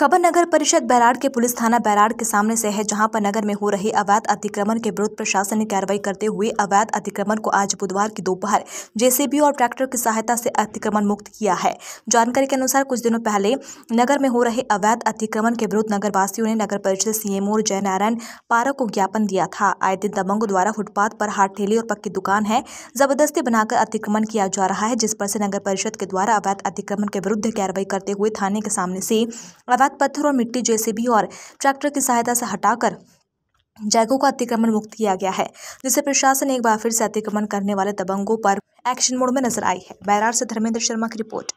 खबर नगर परिषद बैराड़ के पुलिस थाना बैराड़ के सामने से है जहां पर नगर में हो रहे अवैध अतिक्रमण के विरुद्ध प्रशासन ने कार्रवाई करते हुए अवैध अतिक्रमण को आज बुधवार की दोपहर जेसीबी और ट्रैक्टर की सहायता से अतिक्रमण मुक्त किया है जानकारी के अनुसार कुछ दिनों पहले नगर में हो रहे अवैध अतिक्रमण के विरुद्ध वासियों ने नगर परिषद सीएमओ और जयनारायण पारा को ज्ञापन दिया था आए दिन दबंगों द्वारा फुटपाथ पर हाट ठेली और पक्की दुकान है जबरदस्ती बनाकर अतिक्रमण किया जा रहा है जिस पर से नगर परिषद के द्वारा अवैध अतिक्रमण के विरुद्ध कार्रवाई करते हुए थाने के सामने से अवैध बाद पत्थर और मिट्टी जैसे भी और ट्रैक्टर की सहायता से हटाकर जैगो का अतिक्रमण मुक्त किया गया है जिसे प्रशासन एक बार फिर से अतिक्रमण करने वाले दबंगों पर एक्शन मोड में नजर आई है बैरार से धर्मेंद्र शर्मा की रिपोर्ट